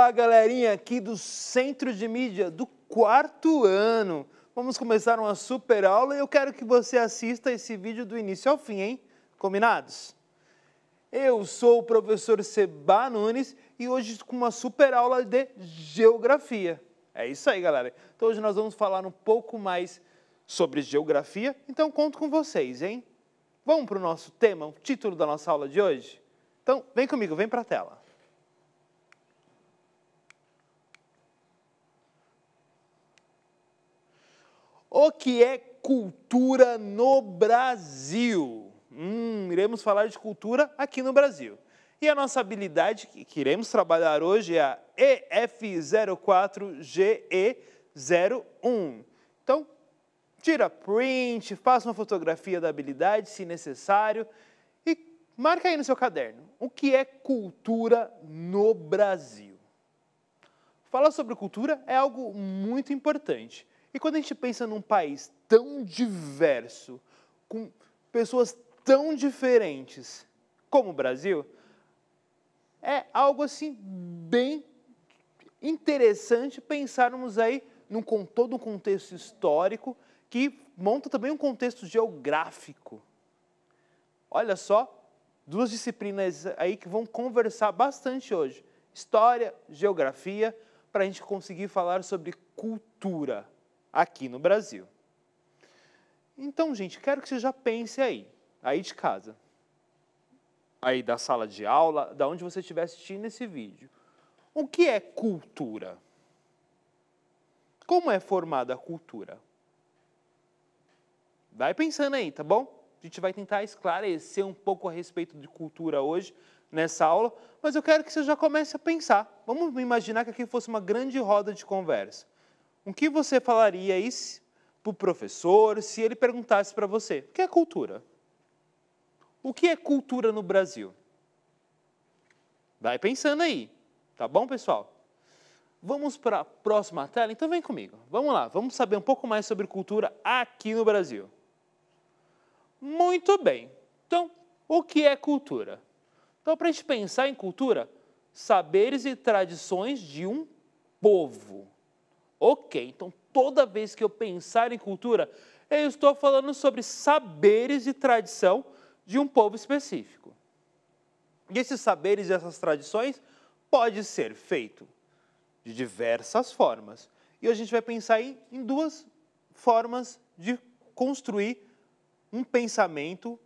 Olá, galerinha aqui do Centro de Mídia do quarto ano. Vamos começar uma super aula e eu quero que você assista esse vídeo do início ao fim, hein? Combinados? Eu sou o professor Seba Nunes e hoje com uma super aula de geografia. É isso aí, galera. Então hoje nós vamos falar um pouco mais sobre geografia, então conto com vocês, hein? Vamos para o nosso tema, o título da nossa aula de hoje? Então, vem comigo, vem para a tela. O que é cultura no Brasil? Hum, iremos falar de cultura aqui no Brasil. E a nossa habilidade que iremos trabalhar hoje é a EF04GE01. Então, tira print, faça uma fotografia da habilidade, se necessário, e marca aí no seu caderno o que é cultura no Brasil. Falar sobre cultura é algo muito importante. E quando a gente pensa num país tão diverso, com pessoas tão diferentes como o Brasil, é algo assim bem interessante pensarmos aí num todo um contexto histórico que monta também um contexto geográfico. Olha só, duas disciplinas aí que vão conversar bastante hoje: história, geografia, para a gente conseguir falar sobre cultura aqui no Brasil. Então, gente, quero que você já pense aí, aí de casa, aí da sala de aula, da onde você estiver assistindo esse vídeo. O que é cultura? Como é formada a cultura? Vai pensando aí, tá bom? A gente vai tentar esclarecer um pouco a respeito de cultura hoje nessa aula, mas eu quero que você já comece a pensar. Vamos imaginar que aqui fosse uma grande roda de conversa. O que você falaria isso para o professor se ele perguntasse para você: o que é cultura? O que é cultura no Brasil? Vai pensando aí, tá bom, pessoal? Vamos para a próxima tela? Então vem comigo. Vamos lá, vamos saber um pouco mais sobre cultura aqui no Brasil. Muito bem. Então, o que é cultura? Então, para a gente pensar em cultura, saberes e tradições de um povo. Ok, então toda vez que eu pensar em cultura, eu estou falando sobre saberes e tradição de um povo específico. E esses saberes e essas tradições pode ser feito de diversas formas. E a gente vai pensar em duas formas de construir um pensamento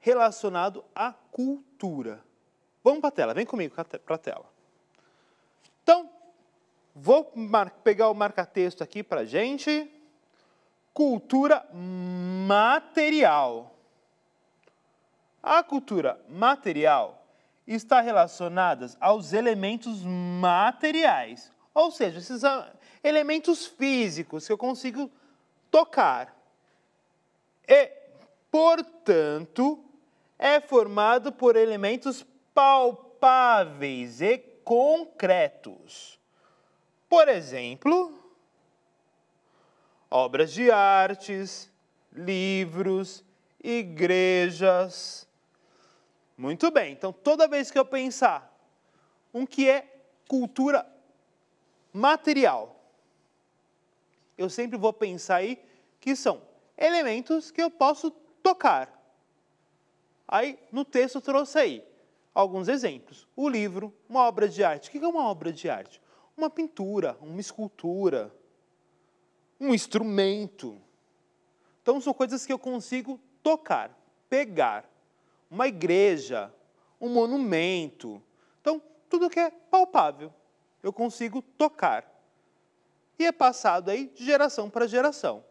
relacionado à cultura. Vamos para a tela, vem comigo para a tela. Então, Vou pegar o marca-texto aqui para a gente. Cultura material. A cultura material está relacionada aos elementos materiais, ou seja, esses ah, elementos físicos que eu consigo tocar. E, portanto, é formado por elementos palpáveis e concretos. Por exemplo, obras de artes, livros, igrejas. Muito bem, então toda vez que eu pensar um que é cultura material, eu sempre vou pensar aí que são elementos que eu posso tocar. Aí no texto trouxe aí alguns exemplos. O livro, uma obra de arte. O que é uma obra de arte? uma pintura, uma escultura, um instrumento. Então são coisas que eu consigo tocar, pegar. Uma igreja, um monumento. Então, tudo que é palpável, eu consigo tocar. E é passado aí de geração para geração.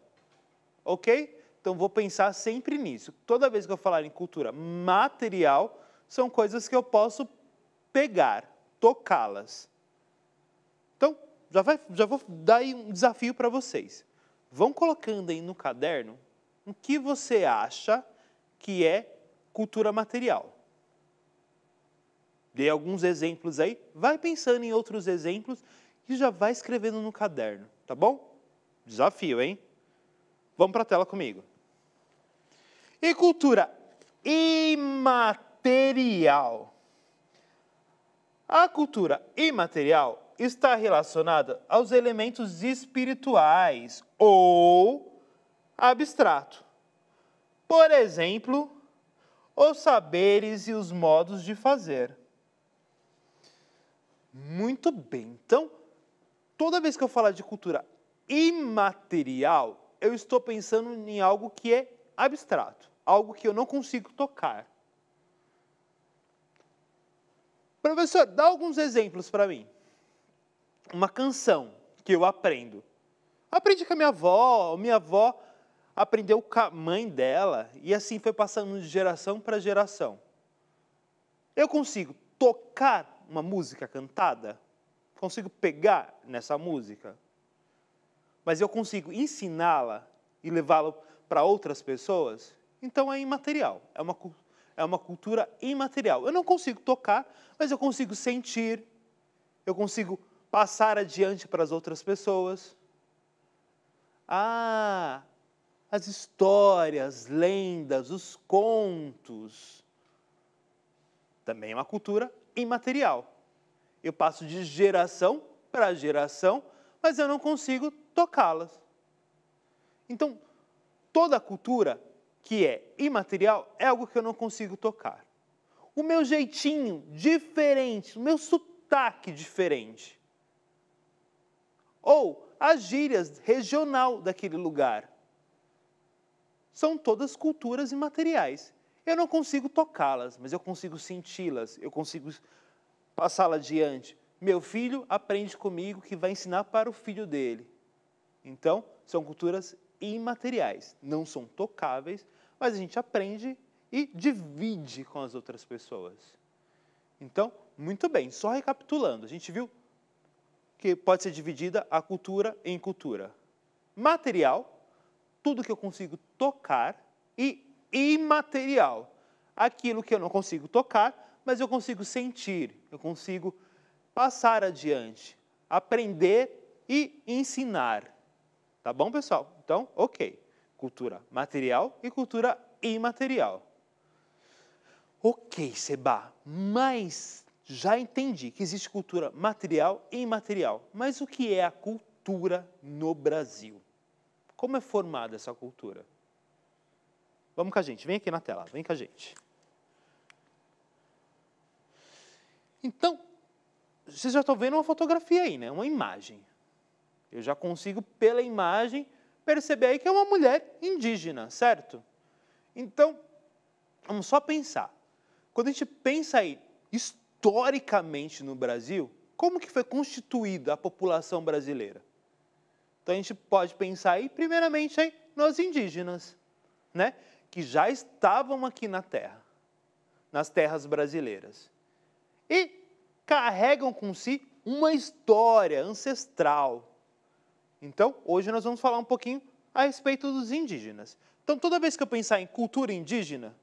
OK? Então vou pensar sempre nisso. Toda vez que eu falar em cultura material, são coisas que eu posso pegar, tocá-las. Então, já, vai, já vou dar aí um desafio para vocês. Vão colocando aí no caderno o que você acha que é cultura material. Dei alguns exemplos aí, vai pensando em outros exemplos e já vai escrevendo no caderno, tá bom? Desafio, hein? Vamos para a tela comigo. E cultura imaterial. A cultura imaterial está relacionada aos elementos espirituais ou abstrato. Por exemplo, os saberes e os modos de fazer. Muito bem, então, toda vez que eu falar de cultura imaterial, eu estou pensando em algo que é abstrato, algo que eu não consigo tocar. Professor, dá alguns exemplos para mim uma canção que eu aprendo. Aprendi com a minha avó, minha avó aprendeu com a mãe dela, e assim foi passando de geração para geração. Eu consigo tocar uma música cantada? Consigo pegar nessa música? Mas eu consigo ensiná-la e levá-la para outras pessoas? Então é imaterial, é uma, é uma cultura imaterial. Eu não consigo tocar, mas eu consigo sentir, eu consigo passar adiante para as outras pessoas. Ah, as histórias, lendas, os contos. Também é uma cultura imaterial. Eu passo de geração para geração, mas eu não consigo tocá-las. Então, toda cultura que é imaterial é algo que eu não consigo tocar. O meu jeitinho diferente, o meu sotaque diferente ou as gírias regional daquele lugar. São todas culturas imateriais. Eu não consigo tocá-las, mas eu consigo senti-las, eu consigo passá-la adiante. Meu filho aprende comigo que vai ensinar para o filho dele. Então, são culturas imateriais, não são tocáveis, mas a gente aprende e divide com as outras pessoas. Então, muito bem, só recapitulando, a gente viu que pode ser dividida a cultura em cultura. Material, tudo que eu consigo tocar, e imaterial, aquilo que eu não consigo tocar, mas eu consigo sentir, eu consigo passar adiante, aprender e ensinar. Tá bom, pessoal? Então, ok. Cultura material e cultura imaterial. Ok, Seba, mas já entendi que existe cultura material e imaterial, mas o que é a cultura no Brasil? Como é formada essa cultura? Vamos com a gente, vem aqui na tela, vem com a gente. Então, vocês já estão vendo uma fotografia aí, né? Uma imagem. Eu já consigo, pela imagem, perceber aí que é uma mulher indígena, certo? Então, vamos só pensar. Quando a gente pensa aí, historicamente no Brasil, como que foi constituída a população brasileira? Então a gente pode pensar aí, primeiramente, aí, nos indígenas, né? que já estavam aqui na terra, nas terras brasileiras. E carregam com si uma história ancestral. Então, hoje nós vamos falar um pouquinho a respeito dos indígenas. Então, toda vez que eu pensar em cultura indígena,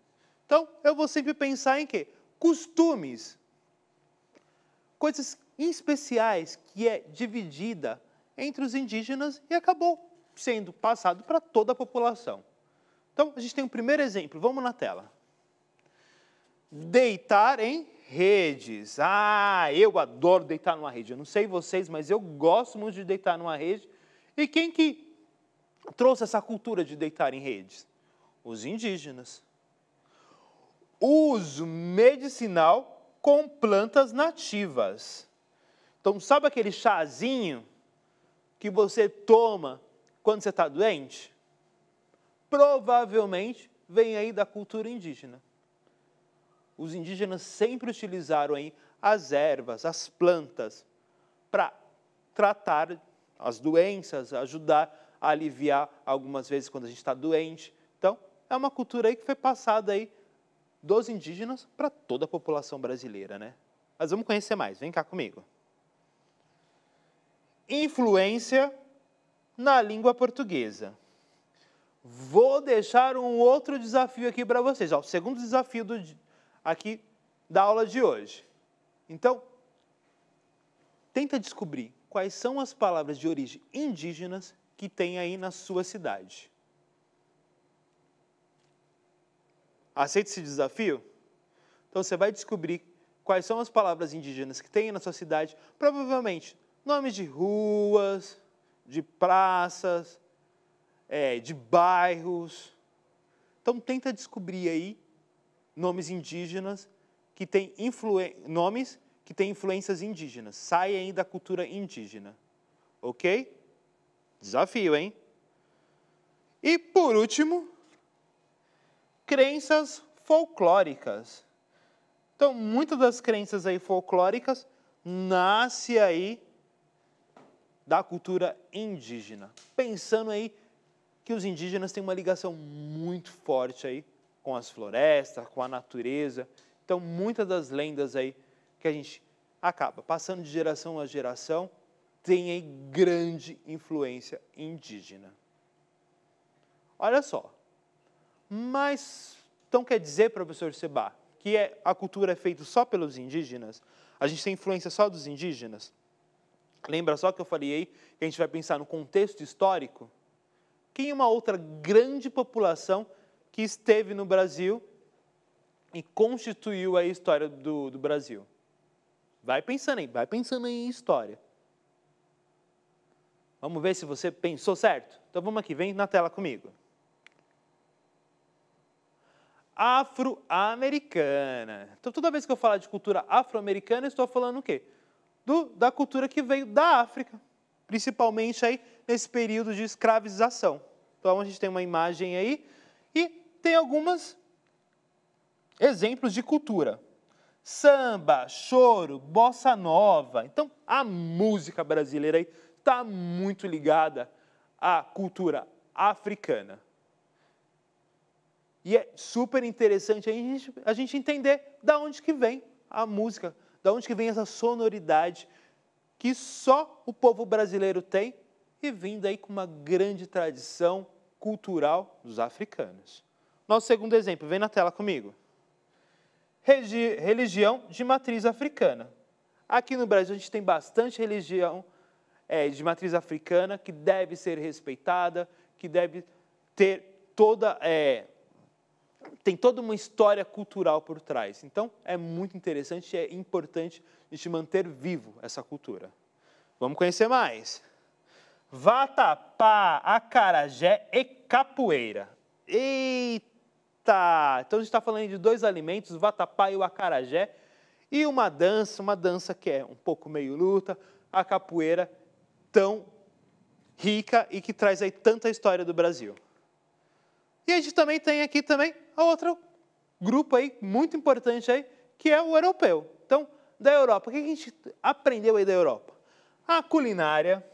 então eu vou sempre pensar em quê? Costumes coisas especiais que é dividida entre os indígenas e acabou sendo passado para toda a população. Então, a gente tem um primeiro exemplo, vamos na tela. Deitar em redes. Ah, eu adoro deitar numa rede. Eu não sei vocês, mas eu gosto muito de deitar numa rede. E quem que trouxe essa cultura de deitar em redes? Os indígenas. Uso medicinal com plantas nativas. Então, sabe aquele chazinho que você toma quando você está doente? Provavelmente vem aí da cultura indígena. Os indígenas sempre utilizaram aí as ervas, as plantas, para tratar as doenças, ajudar a aliviar algumas vezes quando a gente está doente. Então, é uma cultura aí que foi passada aí dos indígenas para toda a população brasileira, né? Mas vamos conhecer mais, vem cá comigo. Influência na língua portuguesa. Vou deixar um outro desafio aqui para vocês, ó, o segundo desafio do, aqui da aula de hoje. Então, tenta descobrir quais são as palavras de origem indígenas que tem aí na sua cidade. Aceita esse desafio? Então você vai descobrir quais são as palavras indígenas que tem na sua cidade, provavelmente nomes de ruas, de praças, é, de bairros. Então tenta descobrir aí nomes indígenas que têm nomes que têm influências indígenas. Sai aí da cultura indígena. OK? Desafio, hein? E por último, crenças folclóricas. Então, muitas das crenças aí folclóricas nascem aí da cultura indígena. Pensando aí que os indígenas têm uma ligação muito forte aí com as florestas, com a natureza. Então, muitas das lendas aí que a gente acaba passando de geração a geração têm aí grande influência indígena. Olha só, mas, então quer dizer, professor Seba, que é, a cultura é feita só pelos indígenas? A gente tem influência só dos indígenas? Lembra só que eu falei aí que a gente vai pensar no contexto histórico? Quem é uma outra grande população que esteve no Brasil e constituiu a história do, do Brasil? Vai pensando aí, vai pensando aí em história. Vamos ver se você pensou certo? Então vamos aqui, vem na tela comigo afro-americana. Então, toda vez que eu falar de cultura afro-americana, estou falando o quê? Do, da cultura que veio da África, principalmente aí nesse período de escravização. Então, a gente tem uma imagem aí e tem algumas exemplos de cultura. Samba, choro, bossa nova. Então, a música brasileira aí está muito ligada à cultura africana. E é super interessante a gente, a gente entender da onde que vem a música, da onde que vem essa sonoridade que só o povo brasileiro tem e vindo aí com uma grande tradição cultural dos africanos. Nosso segundo exemplo, vem na tela comigo. Regi religião de matriz africana. Aqui no Brasil a gente tem bastante religião é, de matriz africana que deve ser respeitada, que deve ter toda é, tem toda uma história cultural por trás. Então, é muito interessante e é importante a gente manter vivo essa cultura. Vamos conhecer mais. Vatapá, acarajé e capoeira. Eita! Então, a gente está falando de dois alimentos, o vatapá e o acarajé, e uma dança, uma dança que é um pouco meio luta, a capoeira tão rica e que traz aí tanta história do Brasil. E a gente também tem aqui também a outro grupo aí, muito importante aí, que é o europeu. Então, da Europa, o que a gente aprendeu aí da Europa? A culinária,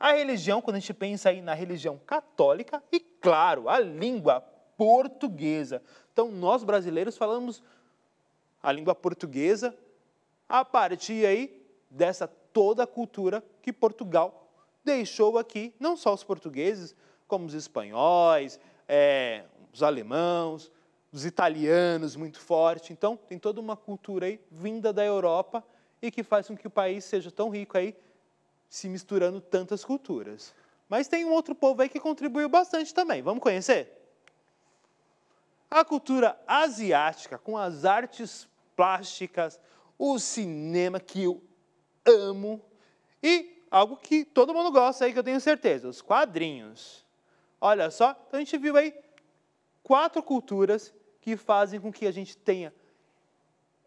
a religião, quando a gente pensa aí na religião católica, e claro, a língua portuguesa. Então, nós brasileiros falamos a língua portuguesa a partir aí dessa toda a cultura que Portugal deixou aqui, não só os portugueses, como os espanhóis, é, os alemãos, os italianos muito forte. Então, tem toda uma cultura aí vinda da Europa e que faz com que o país seja tão rico aí, se misturando tantas culturas. Mas tem um outro povo aí que contribuiu bastante também. Vamos conhecer? A cultura asiática, com as artes plásticas, o cinema que eu amo e algo que todo mundo gosta aí, que eu tenho certeza, os quadrinhos. Olha só, então a gente viu aí quatro culturas que fazem com que a gente tenha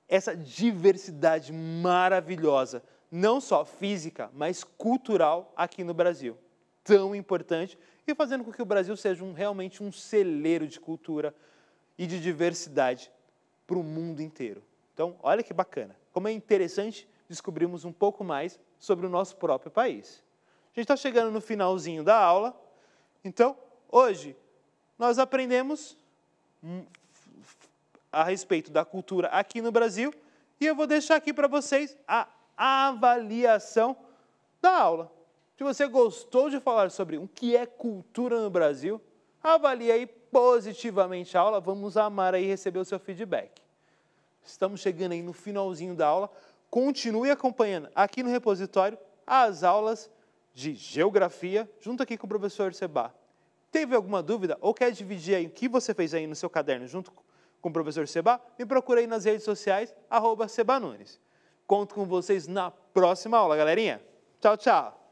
essa diversidade maravilhosa, não só física, mas cultural aqui no Brasil. Tão importante e fazendo com que o Brasil seja um, realmente um celeiro de cultura e de diversidade para o mundo inteiro. Então, olha que bacana. Como é interessante descobrirmos um pouco mais sobre o nosso próprio país. A gente está chegando no finalzinho da aula, então Hoje, nós aprendemos hum, a respeito da cultura aqui no Brasil e eu vou deixar aqui para vocês a avaliação da aula. Se você gostou de falar sobre o que é cultura no Brasil, avalie aí positivamente a aula. Vamos amar aí receber o seu feedback. Estamos chegando aí no finalzinho da aula. Continue acompanhando aqui no repositório as aulas de geografia, junto aqui com o professor Seba. Teve alguma dúvida ou quer dividir aí o que você fez aí no seu caderno junto com o professor Seba? Me procurei aí nas redes sociais, arroba Seba Nunes. Conto com vocês na próxima aula, galerinha. Tchau, tchau.